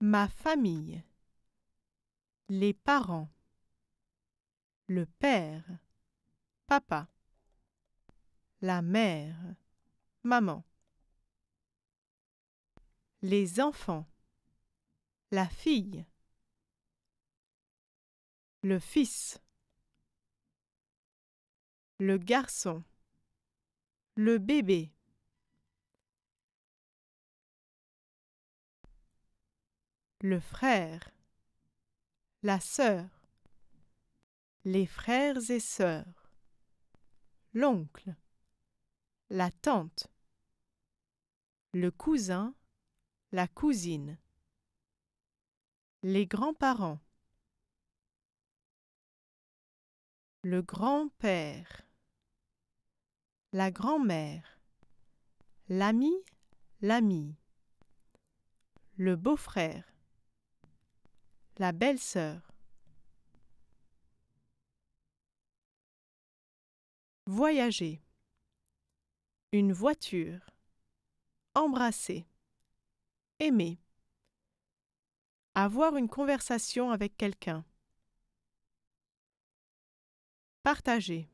Ma famille. Les parents. Le père. Papa. La mère. Maman. Les enfants. La fille. Le fils. Le garçon. Le bébé. le frère, la sœur, les frères et sœurs, l'oncle, la tante, le cousin, la cousine, les grands-parents, le grand-père, la grand-mère, l'ami, L'ami. le beau-frère, la belle-sœur. Voyager. Une voiture. Embrasser. Aimer. Avoir une conversation avec quelqu'un. Partager.